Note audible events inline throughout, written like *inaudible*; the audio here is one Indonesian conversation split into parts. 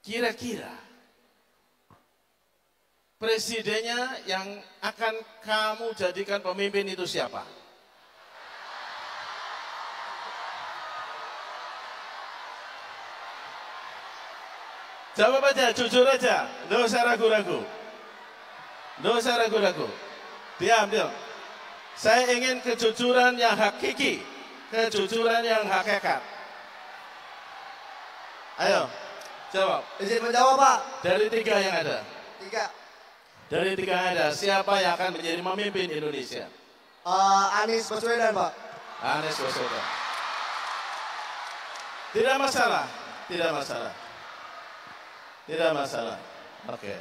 Kira-kira presidennya yang akan kamu jadikan pemimpin itu siapa? Jawab aja, jujur aja, nggak usah ragu-ragu. Nggak usah ragu-ragu. Diam, diam. Saya ingin kejujuran yang hakiki, kejujuran yang hakikat. Ayo. Jawab. Izin menjawab, Pak. Dari tiga yang ada. Tiga. Dari tiga yang ada, siapa yang akan menjadi memimpin Indonesia? Uh, Anies Baswedan, Pak. Anies Baswedan. Tidak masalah, tidak masalah. Tidak masalah. Oke.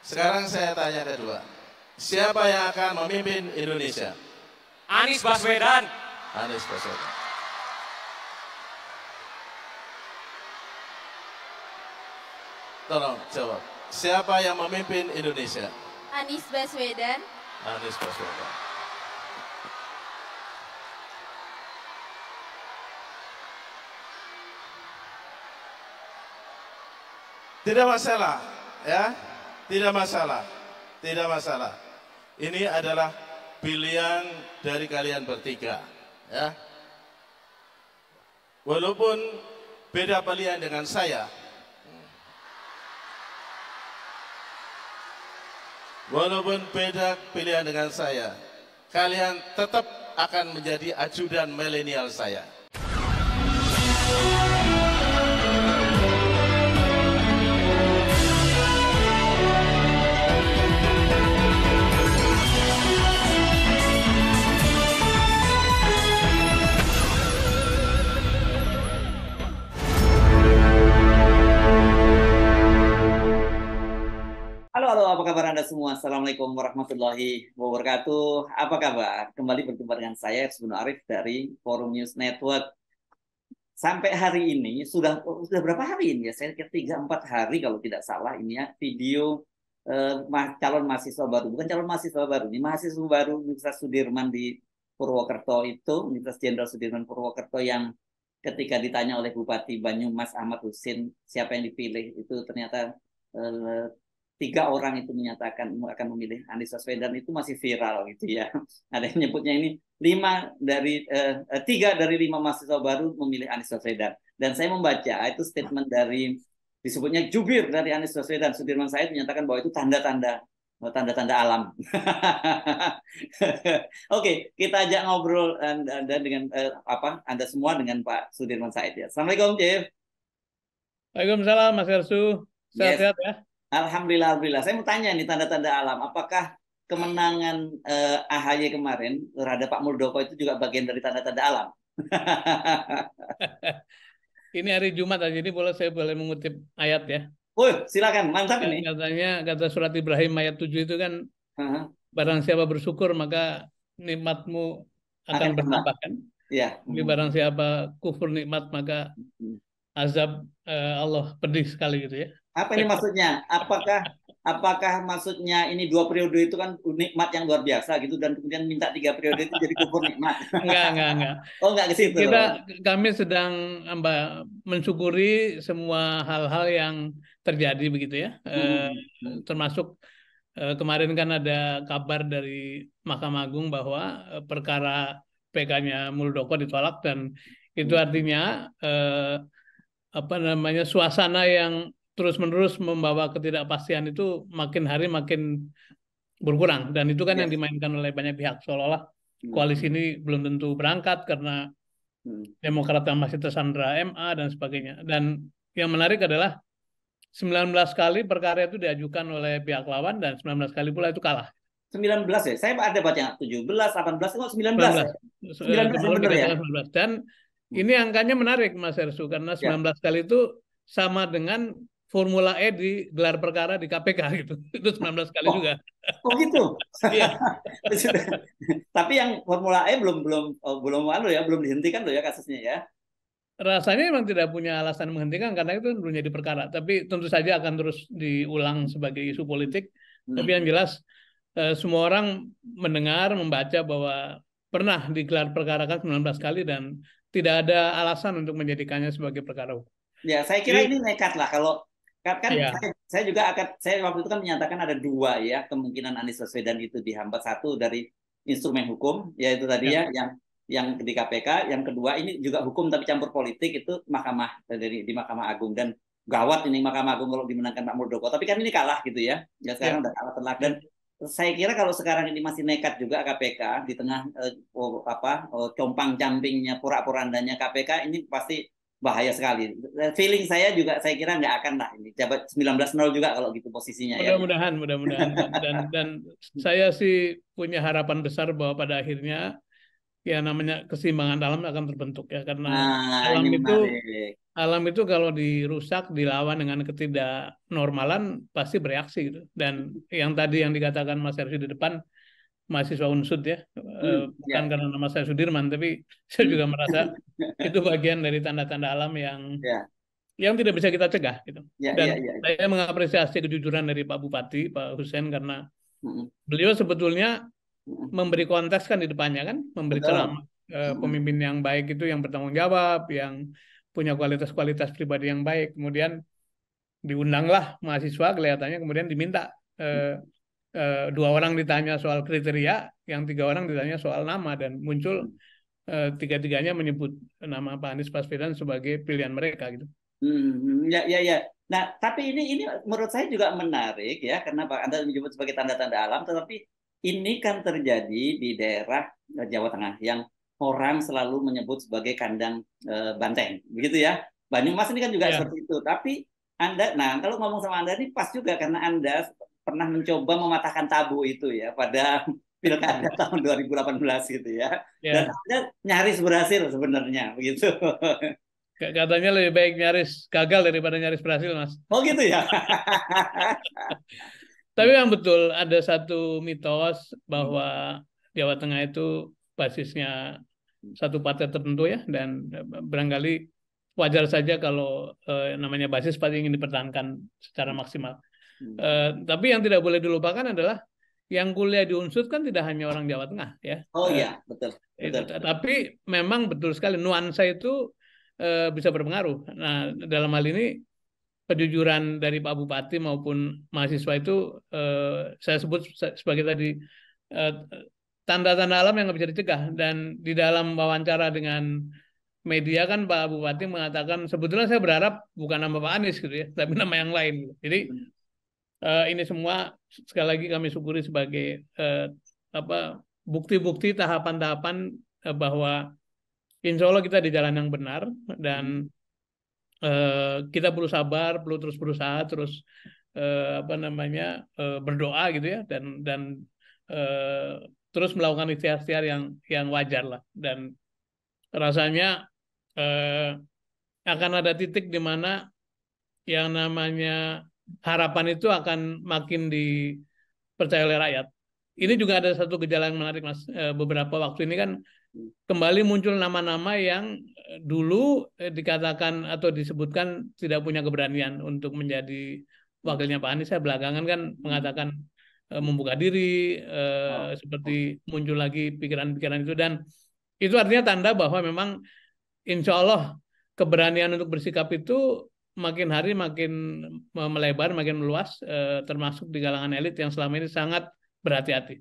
Sekarang saya tanya kedua. Siapa yang akan memimpin Indonesia? Anies Baswedan. Anies Baswedan. Tolong jawab. Siapa yang memimpin Indonesia? Anies Baswedan. Anies Baswedan. Tidak masalah, ya. Tidak masalah. Tidak masalah. Ini adalah pilihan dari kalian bertiga, ya. Walaupun beda pilihan dengan saya, Walaupun beda pilihan dengan saya, kalian tetap akan menjadi ajudan milenial saya. Anda semua. Assalamualaikum warahmatullahi wabarakatuh. Apa kabar? Kembali berjumpa dengan saya, Ersbun Arif dari Forum News Network. Sampai hari ini, sudah sudah berapa hari ini ya? Saya kira tiga empat hari kalau tidak salah ini ya, video eh, calon mahasiswa baru. Bukan calon mahasiswa baru, ini mahasiswa baru Universitas Sudirman di Purwokerto itu, Universitas Jenderal Sudirman Purwokerto yang ketika ditanya oleh Bupati Banyumas Ahmad Husin siapa yang dipilih itu ternyata eh, tiga orang itu menyatakan akan memilih Anies Baswedan itu masih viral gitu ya. *laughs* Ada yang nyebutnya ini lima dari eh, eh, tiga dari lima mahasiswa baru memilih Anies Baswedan. Dan saya membaca itu statement dari disebutnya jubir dari Anies Baswedan Sudirman Said menyatakan bahwa itu tanda-tanda tanda-tanda alam. *laughs* Oke, okay, kita ajak ngobrol anda, eh, anda dengan eh, apa Anda semua dengan Pak Sudirman Said ya. Assalamualaikum, Jeff. Waalaikumsalam, Mas Ersu. Sehat-sehat yes. ya. Alhamdulillah, alhamdulillah. Saya mau tanya nih tanda-tanda alam. Apakah kemenangan eh, AHY kemarin terhadap Pak Muldoko itu juga bagian dari tanda-tanda alam? *laughs* ini hari Jumat aja, ini boleh saya boleh mengutip ayat ya. Oh, silakan, mantap ini. Katanya kata surat Ibrahim ayat 7 itu kan uh-huh. barang siapa bersyukur maka nikmatmu akan, akan bertambah kan? Iya. Ini barang siapa kufur nikmat maka azab uh, Allah pedih sekali gitu ya. Apa ini maksudnya? Apakah apakah maksudnya ini dua periode itu kan nikmat yang luar biasa gitu dan kemudian minta tiga periode itu jadi kufur nikmat? *laughs* enggak, enggak, enggak. Oh, enggak ke situ. Kita kami sedang Mbak mensyukuri semua hal-hal yang terjadi begitu ya. Hmm. E, termasuk e, kemarin kan ada kabar dari Mahkamah Agung bahwa eh, perkara PK-nya Muldoko ditolak dan itu hmm. artinya eh, apa namanya suasana yang terus-menerus membawa ketidakpastian itu makin hari makin berkurang dan itu kan yes. yang iya. dimainkan oleh banyak pihak seolah-olah hmm. koalisi ini belum tentu berangkat karena hmm. Demokrat yang masih tersandra MA dan sebagainya dan yang menarik adalah 19 kali perkara itu diajukan oleh pihak lawan dan 19 kali pula itu kalah. 19 ya. Saya ada baca 17, 18, oh 19. 19. 19, 19, 19 benar ya. Dan hmm. ini angkanya menarik Mas Ersu karena 19 ya. kali itu sama dengan Formula E di gelar perkara di KPK gitu. *laughs* Itu 19 kali oh. juga. Oh gitu. *laughs* Iya. *laughs* Tapi yang Formula E belum belum oh, belum anu ya, belum dihentikan loh ya kasusnya ya. Rasanya memang tidak punya alasan menghentikan karena itu belum jadi perkara, tapi tentu saja akan terus diulang sebagai isu politik. Hmm. Tapi yang jelas eh, semua orang mendengar, membaca bahwa pernah digelar perkara kan 19 kali dan tidak ada alasan untuk menjadikannya sebagai perkara hukum. Ya, saya kira Jadi, ini nekat lah kalau Kan, kan yeah. saya, saya juga akan saya waktu itu kan menyatakan ada dua ya kemungkinan Anies Baswedan itu dihambat satu dari instrumen hukum yaitu tadi yeah. ya yang yang di KPK, yang kedua ini juga hukum tapi campur politik itu Mahkamah eh, dari di Mahkamah Agung dan gawat ini Mahkamah Agung kalau dimenangkan Pak Muldoko. Tapi kan ini kalah gitu ya. Ya iya. sekarang yeah. udah kalah telak dan saya kira kalau sekarang ini masih nekat juga KPK di tengah eh, oh, apa eh, oh, compang campingnya pura purandanya KPK ini pasti bahaya sekali. Eh, feeling saya juga saya kira nggak akan lah ini jabat 19-0 juga kalau gitu posisinya mudah-mudahan, ya. Mudah-mudahan, dan dan saya sih punya harapan besar bahwa pada akhirnya ya namanya kesimbangan alam akan terbentuk ya karena nah, alam itu menarik. alam itu kalau dirusak dilawan dengan ketidaknormalan pasti bereaksi gitu. Dan yang tadi yang dikatakan Mas Hersi di depan mahasiswa unsud ya eh, hmm, iya. bukan ya. karena nama saya Sudirman tapi saya juga merasa *laughs* itu bagian dari tanda-tanda alam yang ya. yang tidak bisa kita cegah gitu ya, dan ya, ya. saya mengapresiasi kejujuran dari Pak Bupati Pak Hussein karena hmm. beliau sebetulnya hmm. memberi kontes kan di depannya kan memberi ceramah hmm. eh, pemimpin yang baik itu yang bertanggung jawab yang punya kualitas-kualitas pribadi yang baik kemudian diundanglah mahasiswa kelihatannya kemudian diminta eh, hmm. Eh, dua orang ditanya soal kriteria, yang tiga orang ditanya soal nama dan muncul eh, tiga-tiganya menyebut nama Pak Anies Baswedan sebagai pilihan mereka gitu. Hmm, ya, ya, ya. Nah, tapi ini ini menurut saya juga menarik ya, karena Pak Anda menyebut sebagai tanda-tanda alam, tetapi ini kan terjadi di daerah eh, Jawa Tengah yang orang selalu menyebut sebagai kandang e, banteng, begitu ya. Banyumas ini kan juga ya. seperti itu. Tapi Anda, nah kalau ngomong sama Anda ini pas juga karena Anda pernah mencoba mematahkan tabu itu ya pada *laughs* pilkada tahun 2018 gitu ya. Yeah. Dan akhirnya nyaris berhasil sebenarnya begitu. Katanya lebih baik nyaris gagal daripada nyaris berhasil, Mas. Oh gitu ya. *laughs* Tapi yang betul ada satu mitos bahwa Jawa Tengah itu basisnya satu partai tertentu ya dan e, barangkali wajar saja kalau eh, namanya basis pasti ingin dipertahankan secara maksimal. Uh, tapi yang tidak boleh dilupakan adalah yang kuliah di Unsud kan tidak hanya orang Jawa Tengah ya. Oh iya, eh, betul. betul. tapi memang betul sekali nuansa itu uh, bisa berpengaruh. Nah, dalam hal ini kejujuran dari Pak Bupati maupun mahasiswa itu uh, saya sebut sebagai tadi tanda-tanda alam yang nggak bisa dicegah dan di dalam wawancara dengan media kan Pak Bupati mengatakan sebetulnya saya berharap bukan nama Pak Anies gitu ya tapi nama yang lain jadi hmm uh, ini semua sekali lagi kami syukuri sebagai uh, apa bukti-bukti tahapan-tahapan uh, bahwa insya Allah kita di jalan yang benar dan uh, kita perlu sabar, perlu terus berusaha, terus uh, apa namanya uh, berdoa gitu ya dan dan uh, terus melakukan ikhtiar-ikhtiar yang yang wajar lah dan rasanya uh, akan ada titik di mana yang namanya harapan itu akan makin dipercaya oleh rakyat. Ini juga ada satu gejala yang menarik mas. Eh, beberapa waktu ini kan kembali muncul nama-nama yang eh, dulu eh, dikatakan atau disebutkan tidak punya keberanian untuk menjadi wakilnya Pak Anies. Saya belakangan kan mengatakan membuka diri, oh. seperti muncul lagi pikiran-pikiran itu dan itu artinya tanda bahwa memang insya Allah keberanian untuk bersikap itu makin hari makin melebar, makin meluas, eh, termasuk di kalangan elit yang selama ini sangat berhati-hati.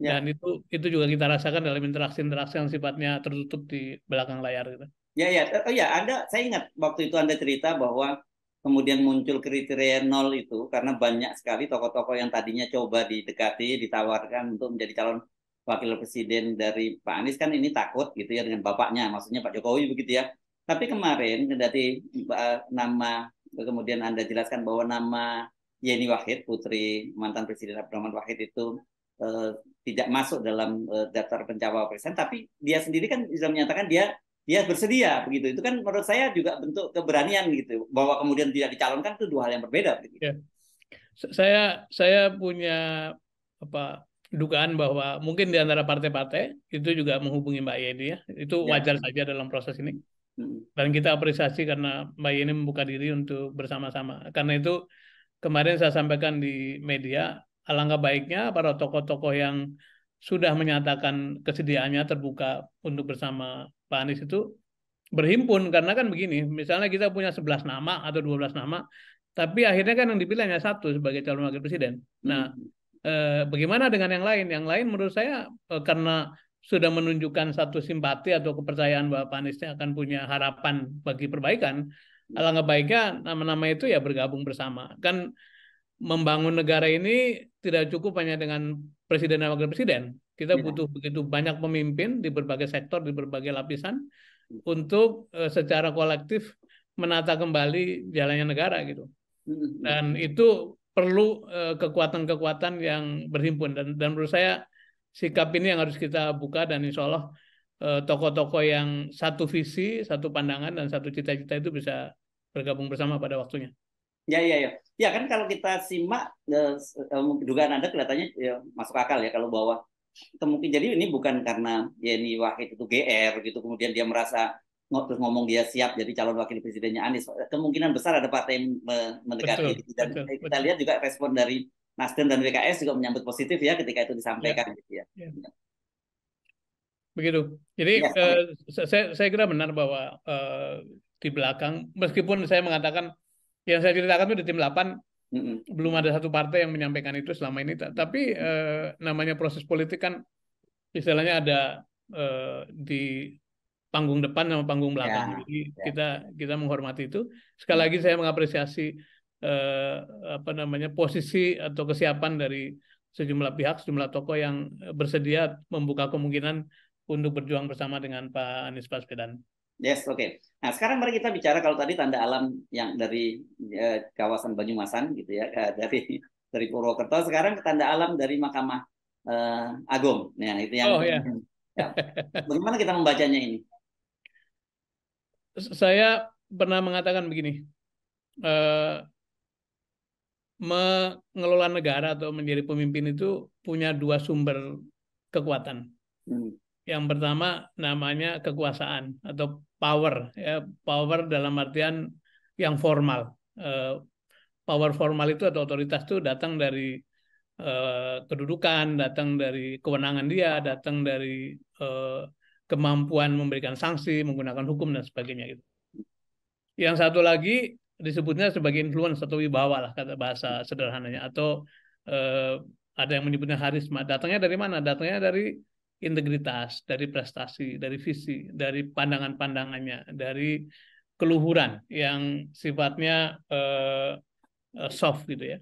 Ya. Dan itu itu juga kita rasakan dalam interaksi-interaksi yang sifatnya tertutup di belakang layar. Gitu. Ya ya, eh, oh ya, Anda saya ingat waktu itu Anda cerita bahwa kemudian muncul kriteria nol itu karena banyak sekali tokoh-tokoh yang tadinya coba didekati, ditawarkan untuk menjadi calon wakil presiden dari Pak Anies kan ini takut gitu ya dengan bapaknya, maksudnya Pak Jokowi begitu ya. Tapi kemarin kendati eh, nama kemudian Anda jelaskan bahwa nama Yeni Wahid putri mantan Presiden Abdurrahman Wahid itu eh, tidak masuk dalam eh, daftar pencawapresan tapi dia sendiri kan bisa menyatakan dia dia bersedia begitu. Itu kan menurut saya juga bentuk keberanian gitu bahwa kemudian tidak dicalonkan itu dua hal yang berbeda begitu. Ya. Saya saya punya apa dugaan bahwa mungkin di antara partai-partai itu juga menghubungi Mbak Yeni ya. Itu ya. wajar saja dalam proses ini. Hmm. Dan kita apresiasi karena Mbak Yeni membuka diri untuk bersama-sama. Karena itu kemarin saya sampaikan di media, alangkah baiknya para tokoh-tokoh yang sudah menyatakan kesediaannya terbuka untuk bersama Pak Anies itu berhimpun karena kan begini misalnya kita punya 11 nama atau 12 nama tapi akhirnya kan yang dipilih hanya satu sebagai calon wakil presiden nah hmm. eh, bagaimana dengan yang lain yang lain menurut saya eh, karena sudah menunjukkan satu simpati atau kepercayaan bahwa Pak Anies akan punya harapan bagi perbaikan, alangkah baiknya nama-nama itu ya bergabung bersama. Kan membangun negara ini tidak cukup hanya dengan presiden dan wakil presiden. Kita ya. butuh begitu banyak pemimpin di berbagai sektor, di berbagai lapisan untuk eh, secara kolektif menata kembali jalannya negara gitu. Hmm. Dan itu perlu eh, kekuatan-kekuatan yang berhimpun dan dan menurut saya sikap ini yang harus kita buka dan insya Allah eh, tokoh-tokoh yang satu visi, satu pandangan dan satu cita-cita itu bisa bergabung bersama pada waktunya. Ya, ya, ya. Ya kan kalau kita simak eh, eh dugaan Anda kelihatannya ya, masuk akal ya kalau bahwa kemungkinan jadi ini bukan karena Yeni Wahid itu GR gitu kemudian dia merasa terus ngomong dia siap jadi calon wakil presidennya Anies. Kemungkinan besar ada partai mendekati betul, gitu. dan betul, kita betul. lihat juga respon dari Nasdem dan PKS juga menyambut positif ya ketika itu disampaikan. Ya. Gitu ya. Ya. Begitu. Jadi ya. uh, saya, saya kira benar bahwa uh, di belakang, meskipun saya mengatakan yang saya ceritakan itu di tim 8 Mm -hmm. belum ada satu partai yang menyampaikan itu selama ini tapi eh, namanya proses politik kan istilahnya ada eh, di panggung depan sama panggung belakang yeah. jadi yeah. kita kita menghormati itu sekali mm. lagi saya mengapresiasi eh, apa namanya posisi atau kesiapan dari sejumlah pihak, sejumlah tokoh yang bersedia membuka kemungkinan untuk berjuang bersama dengan Pak Anies Baswedan. Yes, oke. Okay. Nah, sekarang mari kita bicara kalau tadi tanda alam yang dari eh, kawasan Banyumasan gitu ya, eh, dari dari Purwokerto. Sekarang tanda alam dari Mahkamah eh, Agung. Nah, itu yang. Oh yeah. ya. Bagaimana kita membacanya ini? Saya pernah mengatakan begini, eh, mengelola negara atau menjadi pemimpin itu punya dua sumber kekuatan. Hmm. Yang pertama namanya kekuasaan atau power, ya, power dalam artian yang formal. Eh, power formal itu atau otoritas itu datang dari eh, kedudukan, datang dari kewenangan dia, datang dari eh, kemampuan memberikan sanksi, menggunakan hukum dan sebagainya. Gitu. Yang satu lagi disebutnya sebagai influence atau wibawa lah kata bahasa sederhananya atau eh, ada yang menyebutnya harisma. Datangnya dari mana? Datangnya dari integritas, dari prestasi, dari visi, dari pandangan-pandangannya, dari keluhuran yang sifatnya eh, eh soft gitu ya.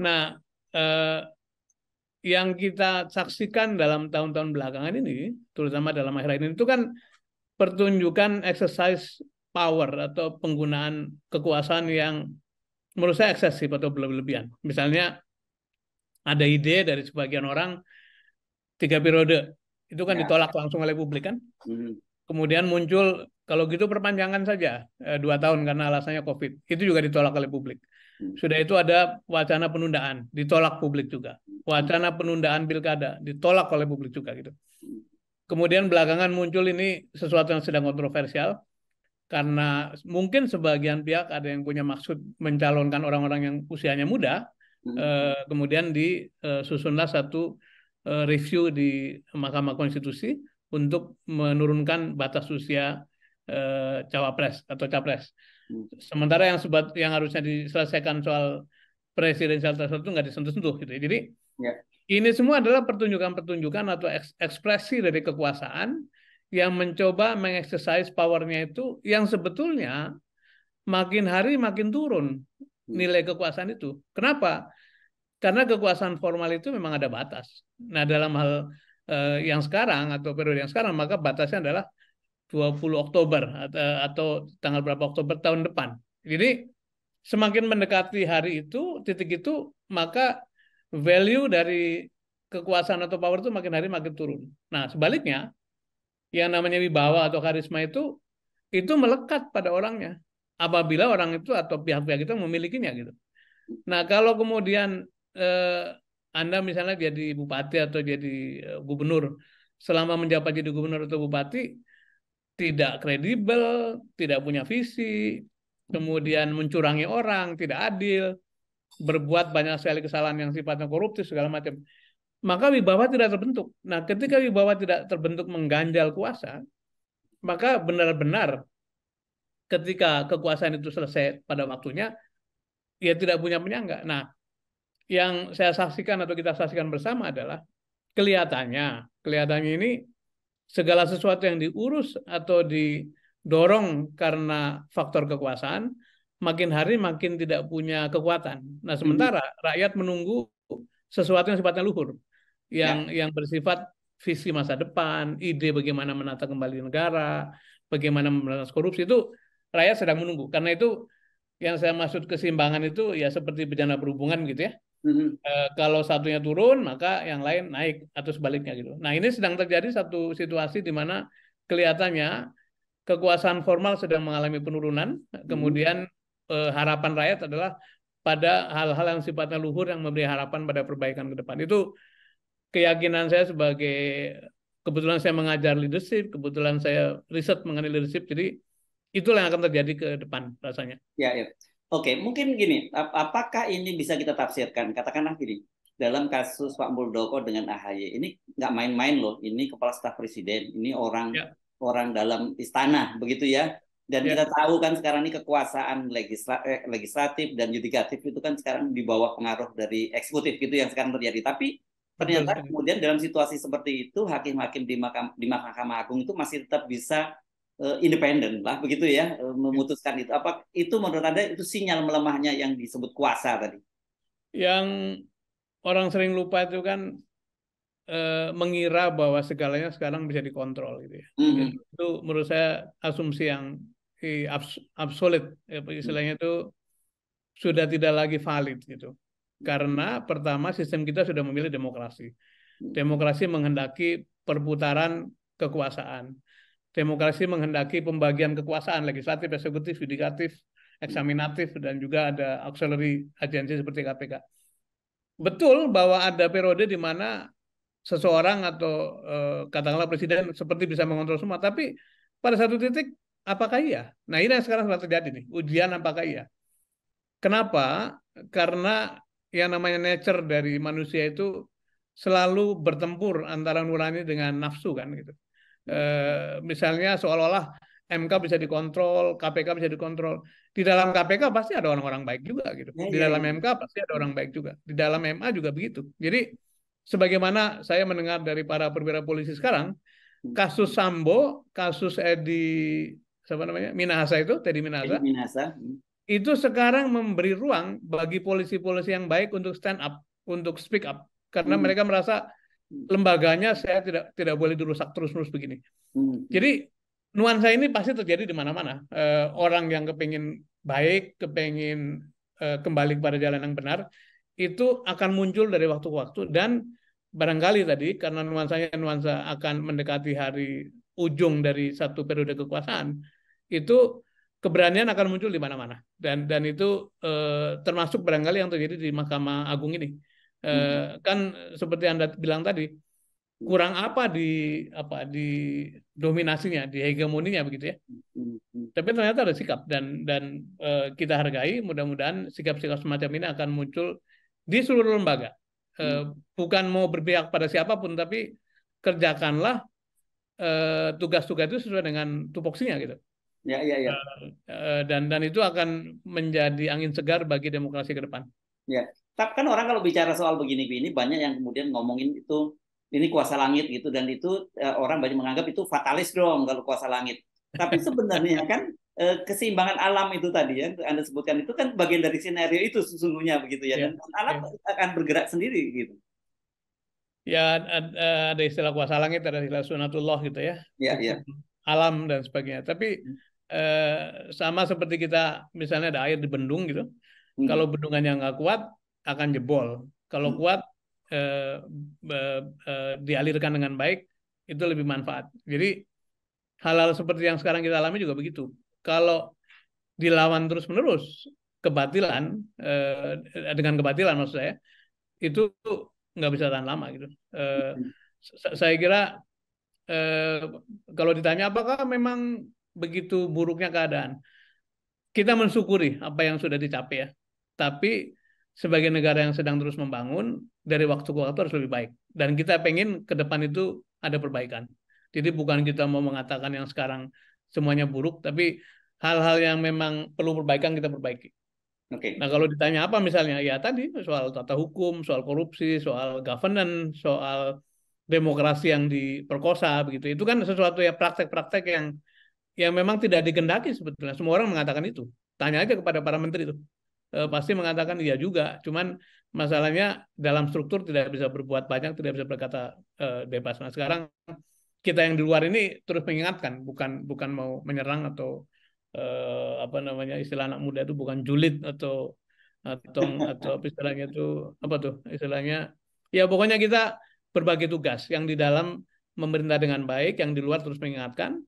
Nah, eh, yang kita saksikan dalam tahun-tahun belakangan ini, terutama dalam akhir ini, itu kan pertunjukan exercise power atau penggunaan kekuasaan yang menurut saya eksesif atau berlebihan. Misalnya ada ide dari sebagian orang tiga periode itu kan ya. ditolak langsung oleh publik kan. Hmm. Kemudian muncul kalau gitu perpanjangan saja eh, dua tahun karena alasannya covid itu juga ditolak oleh publik. Hmm. Sudah itu ada wacana penundaan ditolak publik juga. Wacana penundaan pilkada ditolak oleh publik juga gitu. Hmm. Kemudian belakangan muncul ini sesuatu yang sedang kontroversial karena mungkin sebagian pihak ada yang punya maksud mencalonkan orang-orang yang usianya muda, hmm. eh, kemudian disusunlah eh, satu eh, review di Mahkamah Konstitusi untuk menurunkan batas usia cawapres atau capres. Hmm. Sementara yang sebat yang harusnya diselesaikan soal presidensial tersebut itu nggak disentuh-sentuh gitu. Ya. Jadi yeah. ini semua adalah pertunjukan-pertunjukan atau ekspresi dari kekuasaan yang mencoba mengeksersis powernya itu yang sebetulnya makin hari makin turun hmm. nilai kekuasaan itu. Kenapa? Karena kekuasaan formal itu memang ada batas. Nah, dalam hal eh, yang sekarang atau periode yang sekarang maka batasnya adalah 20 Oktober atau, eh, atau tanggal berapa Oktober tahun depan. Jadi semakin mendekati hari itu titik itu maka value dari kekuasaan atau power itu makin hari makin turun. Nah, sebaliknya yang namanya wibawa atau karisma itu itu melekat pada orangnya apabila orang itu atau pihak-pihak itu memilikinya gitu. Nah kalau kemudian eh, anda misalnya jadi bupati atau jadi eh, gubernur selama menjabat jadi gubernur atau bupati tidak kredibel, tidak punya visi, kemudian mencurangi orang, tidak adil, berbuat banyak sekali kesalahan yang sifatnya koruptif segala macam maka wibawa tidak terbentuk. Nah, ketika wibawa tidak terbentuk mengganjal kuasa, maka benar-benar ketika kekuasaan itu selesai pada waktunya, ia tidak punya penyangga. Nah, yang saya saksikan atau kita saksikan bersama adalah kelihatannya, kelihatannya ini segala sesuatu yang diurus atau didorong karena faktor kekuasaan, makin hari makin tidak punya kekuatan. Nah, hmm. sementara rakyat menunggu sesuatu yang sifatnya luhur. Ya. yang ya. yang bersifat visi masa depan, ide bagaimana menata kembali negara, bagaimana memberantas korupsi itu rakyat sedang menunggu. Karena itu yang saya maksud kesimbangan itu ya seperti bencana berhubungan gitu ya. Mm-hmm. E, kalau satunya turun maka yang lain naik atau sebaliknya gitu. Nah ini sedang terjadi satu situasi di mana kelihatannya kekuasaan formal sedang mengalami penurunan, mm-hmm. kemudian mm-hmm. e, harapan rakyat adalah pada hal-hal yang sifatnya luhur yang memberi harapan pada perbaikan ke depan itu keyakinan saya sebagai kebetulan saya mengajar leadership, kebetulan saya riset mengenai leadership, jadi itulah yang akan terjadi ke depan rasanya. Ya, ya. Oke, mungkin gini, ap apakah ini bisa kita tafsirkan? Katakanlah gini, dalam kasus Pak Muldoko dengan AHY, ini nggak main-main loh, ini kepala staf presiden, ini orang ya. orang dalam istana, begitu ya. Dan ya. kita tahu kan sekarang ini kekuasaan legisla eh, legislatif dan yudikatif itu kan sekarang di bawah pengaruh dari eksekutif gitu yang sekarang terjadi. Tapi Ternyata kemudian dalam situasi seperti itu hakim-hakim di, di Mahkamah Agung itu masih tetap bisa uh, independen lah begitu ya uh, memutuskan itu. Apa itu menurut Anda itu sinyal melemahnya yang disebut kuasa tadi? Yang orang sering lupa itu kan uh, mengira bahwa segalanya sekarang bisa dikontrol gitu ya. Mm -hmm. Itu menurut saya asumsi yang absolut absolut ya, istilahnya itu sudah tidak lagi valid gitu. Karena pertama sistem kita sudah memilih demokrasi. Hmm. Demokrasi menghendaki perputaran kekuasaan. Demokrasi menghendaki pembagian kekuasaan legislatif, eksekutif, yudikatif, hmm. eksaminatif, dan juga ada auxiliary agensi seperti KPK. Betul bahwa ada periode di mana seseorang atau eh, katakanlah presiden seperti bisa mengontrol semua, tapi pada satu titik apakah iya? Nah ini yang sekarang sudah terjadi nih, ujian apakah iya. Kenapa? Karena yang namanya nature dari manusia itu selalu bertempur antara nurani dengan nafsu kan gitu. E, misalnya seolah-olah MK bisa dikontrol, KPK bisa dikontrol. Di dalam KPK pasti ada orang-orang baik juga gitu. Iya, Di iya, dalam iya. MK pasti ada orang baik juga. Di dalam MA juga begitu. Jadi sebagaimana saya mendengar dari para perwira polisi sekarang, hmm. kasus Sambo, kasus Edi siapa namanya? Minahasa itu, Teddy Minahasa. Minahasa. Hmm itu sekarang memberi ruang bagi polisi-polisi yang baik untuk stand up, untuk speak up, karena hmm. mereka merasa lembaganya saya tidak tidak boleh dirusak terus-menerus begini. Hmm. Jadi nuansa ini pasti terjadi di mana-mana. Eh, orang yang kepingin baik, kepingin eh, kembali kepada jalan yang benar, itu akan muncul dari waktu ke waktu dan barangkali tadi karena nuansanya nuansa akan mendekati hari ujung dari satu periode kekuasaan, itu keberanian akan muncul di mana-mana dan dan itu eh, termasuk barangkali yang terjadi di Mahkamah Agung ini eh, hmm. kan seperti anda bilang tadi kurang apa di apa di dominasinya di hegemoninya begitu ya hmm. tapi ternyata ada sikap dan dan eh, kita hargai mudah-mudahan sikap-sikap semacam ini akan muncul di seluruh lembaga eh, hmm. bukan mau berpihak pada siapapun tapi kerjakanlah eh, tugas-tugas eh, itu sesuai dengan tupoksinya gitu Ya, ya, ya. Eh, eh, dan dan itu akan menjadi angin segar bagi demokrasi ke depan. Ya, tapi kan orang kalau bicara soal begini-begini banyak yang kemudian ngomongin itu ini kuasa langit gitu dan itu eh, orang banyak menganggap itu fatalis dong kalau kuasa langit. Tapi *laughs* sebenarnya kan keseimbangan alam itu tadi ya Anda sebutkan itu kan bagian dari skenario itu sesungguhnya begitu ya, ya dan alam ya. akan bergerak sendiri gitu. Ya ada istilah kuasa langit, ada istilah sunatullah gitu ya. Ya, ya alam dan sebagainya. Tapi hmm. Eh, sama seperti kita misalnya ada air di bendung gitu. Hmm. Kalau yang nggak kuat akan jebol. Kalau hmm. kuat eh, eh, eh, dialirkan dengan baik itu lebih manfaat. Jadi hal-hal seperti yang sekarang kita alami juga begitu. Kalau dilawan terus-menerus kebatilan eh, dengan kebatilan maksud saya itu nggak bisa tahan lama gitu. Eh, hmm. saya kira eh, kalau ditanya apakah memang begitu buruknya keadaan. Kita mensyukuri apa yang sudah dicapai ya. Tapi sebagai negara yang sedang terus membangun, dari waktu ke waktu harus lebih baik. Dan kita pengen ke depan itu ada perbaikan. Jadi bukan kita mau mengatakan yang sekarang semuanya buruk, tapi hal-hal yang memang perlu perbaikan kita perbaiki. Okay. Nah kalau ditanya apa misalnya, ya tadi soal tata hukum, soal korupsi, soal governance, soal demokrasi yang diperkosa begitu. Itu kan sesuatu ya praktek-praktek yang yang memang tidak dikendaki sebetulnya. Semua orang mengatakan itu. Tanya aja kepada para menteri itu. E, eh, pasti mengatakan iya juga. Cuman masalahnya dalam struktur tidak bisa berbuat banyak, tidak bisa berkata e, bebas. Nah sekarang kita yang di luar ini terus mengingatkan, bukan bukan mau menyerang atau e, apa namanya istilah anak muda itu bukan julid atau atau atau istilahnya itu apa tuh istilahnya ya pokoknya kita berbagi tugas yang di dalam memerintah dengan baik yang di luar terus mengingatkan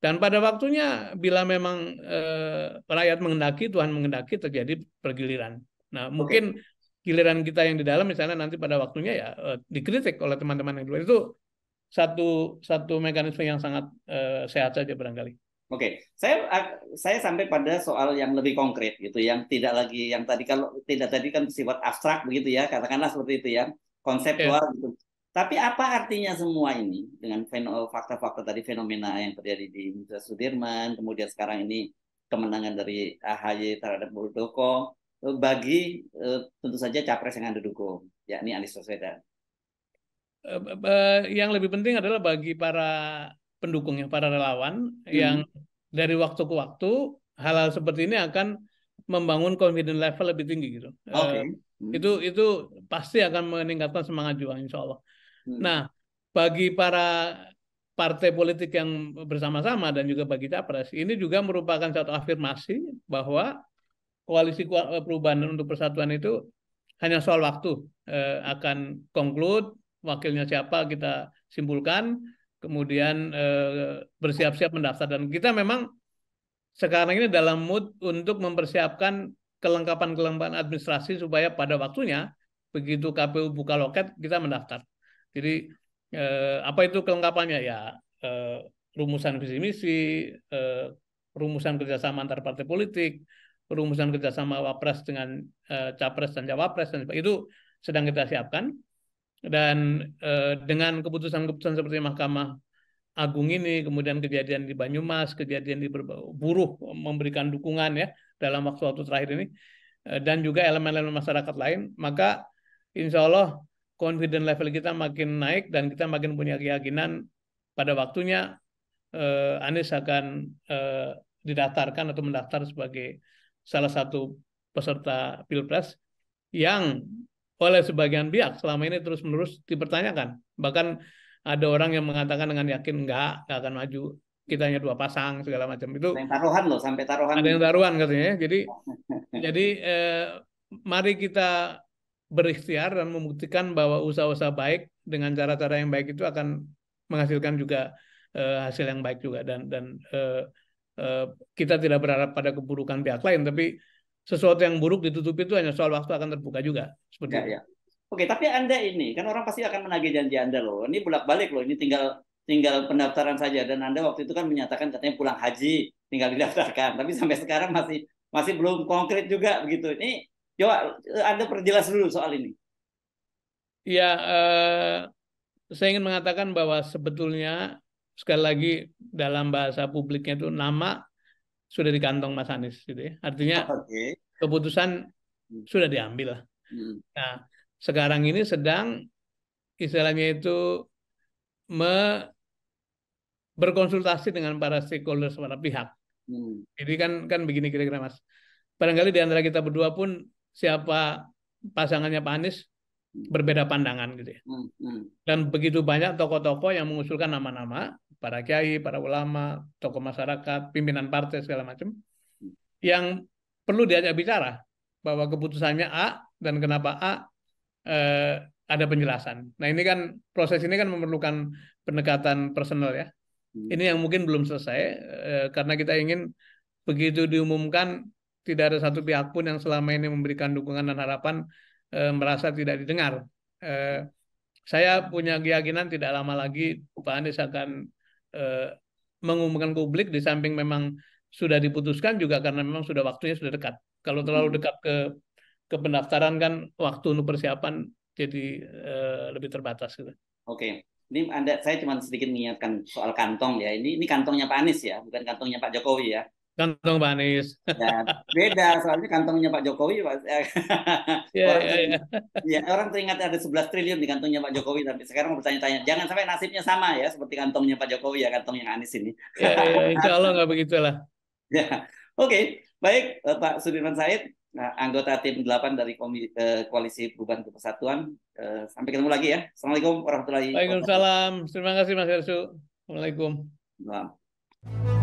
dan pada waktunya bila memang eh, rakyat mengendaki, Tuhan mengendaki terjadi pergiliran. Nah, mungkin giliran kita yang di dalam misalnya nanti pada waktunya ya eh, dikritik oleh teman-teman yang di luar itu satu satu mekanisme yang sangat eh, sehat saja barangkali. Oke, okay. saya eh, saya sampai pada soal yang lebih konkret gitu, yang tidak lagi yang tadi kalau tidak tadi kan sifat abstrak begitu ya, katakanlah seperti itu ya, konseptual yeah. gitu. Tapi apa artinya semua ini dengan fakta-fakta tadi fenomena yang terjadi di Muda Sudirman, kemudian sekarang ini kemenangan dari AHY terhadap Muldoko eh, bagi eh, tentu saja capres yang Anda dukung, yakni Anies Baswedan. Eh, yang lebih penting adalah bagi para pendukungnya, para relawan hmm. yang dari waktu ke waktu hal-hal seperti ini akan membangun confidence level lebih tinggi gitu. Oke. Okay. Hmm. Itu itu pasti akan meningkatkan semangat juang insya Allah. Hmm. Nah, bagi para partai politik yang bersama-sama dan juga bagi capres, ini juga merupakan satu afirmasi bahwa koalisi eh, perubahan untuk persatuan itu hanya soal waktu eh, akan konklud wakilnya siapa kita simpulkan kemudian eh, bersiap-siap mendaftar dan kita memang sekarang ini dalam mood untuk mempersiapkan kelengkapan-kelengkapan administrasi supaya pada waktunya begitu KPU buka loket kita mendaftar jadi eh, apa itu kelengkapannya ya eh, rumusan visi misi, eh, rumusan kerjasama antar partai politik, rumusan kerjasama wapres dengan eh, capres dan cawapres dan itu sedang kita siapkan dan eh, dengan keputusan-keputusan seperti Mahkamah Agung ini, kemudian kejadian di Banyumas, kejadian di buruh memberikan dukungan ya dalam waktu-waktu terakhir ini, eh, dan juga elemen-elemen masyarakat lain, maka insya Allah confident level kita makin naik dan kita makin punya keyakinan pada waktunya eh, Anies akan eh, didaftarkan atau mendaftar sebagai salah satu peserta pilpres yang oleh sebagian pihak selama ini terus-menerus dipertanyakan. Bahkan ada orang yang mengatakan dengan yakin enggak, enggak akan maju. Kita hanya dua pasang segala macam itu. Ada yang taruhan loh sampai taruhan. Ada yang gitu. taruhan katanya. Ya. Jadi *laughs* jadi eh, mari kita berikhtiar dan membuktikan bahwa usaha-usaha baik dengan cara-cara yang baik itu akan menghasilkan juga uh, hasil yang baik juga dan dan uh, uh, kita tidak berharap pada keburukan pihak lain tapi sesuatu yang buruk ditutupi itu hanya soal waktu akan terbuka juga seperti ya, itu. Ya. Oke, tapi Anda ini kan orang pasti akan menagih janji Anda loh. Ini bolak-balik loh. Ini tinggal tinggal pendaftaran saja dan Anda waktu itu kan menyatakan katanya pulang haji tinggal didaftarkan. Tapi sampai sekarang masih masih belum konkret juga begitu. Ini Coba eh, Anda perjelas dulu soal ini. Ya, eh, saya ingin mengatakan bahwa sebetulnya sekali lagi dalam bahasa publiknya itu nama sudah di kantong Mas Anies gitu ya. Artinya oh, okay. keputusan hmm. sudah diambil Hmm. Nah, sekarang ini sedang istilahnya itu me berkonsultasi dengan para stakeholder, para pihak. Hmm. Jadi kan kan begini kira-kira Mas. Barangkali di antara kita berdua pun siapa pasangannya Pak Anies berbeda pandangan gitu ya. Hmm, hmm. Dan begitu banyak tokoh-tokoh yang mengusulkan nama-nama, para kiai, para ulama, tokoh masyarakat, pimpinan partai segala macam yang perlu diajak bicara bahwa keputusannya A dan kenapa A eh, ada penjelasan. Nah, ini kan proses ini kan memerlukan pendekatan personal ya. Hmm. Ini yang mungkin belum selesai eh, karena kita ingin begitu diumumkan tidak ada satu pihak pun yang selama ini memberikan dukungan dan harapan e, merasa tidak didengar. E, saya punya keyakinan tidak lama lagi Pak Anies akan e, mengumumkan publik di samping memang sudah diputuskan juga karena memang sudah waktunya sudah dekat. Kalau terlalu hmm. dekat ke ke pendaftaran kan waktu untuk persiapan jadi e, lebih terbatas gitu. Oke. Ini Anda saya cuma sedikit mengingatkan soal kantong ya. Ini ini kantongnya Pak Anies ya, bukan kantongnya Pak Jokowi ya kantong Pak Anies. Ya, beda soalnya kantongnya Pak Jokowi Pak. *laughs* ya, orang, ya, ya. ya orang teringat ada 11 triliun di kantongnya Pak Jokowi tapi sekarang bertanya-tanya jangan sampai nasibnya sama ya seperti kantongnya Pak Jokowi ya kantongnya Anies ini. ya, ya, insya Allah nggak begitulah. ya, oke baik eh, Pak Sudirman Said eh, anggota tim 8 dari Komi, eh, Koalisi Perubahan Kepersatuan. sampai ketemu lagi ya. Assalamualaikum warahmatullahi wabarakatuh. Waalaikumsalam. Terima kasih Mas Hersu. Assalamualaikum. Waalaikumsalam.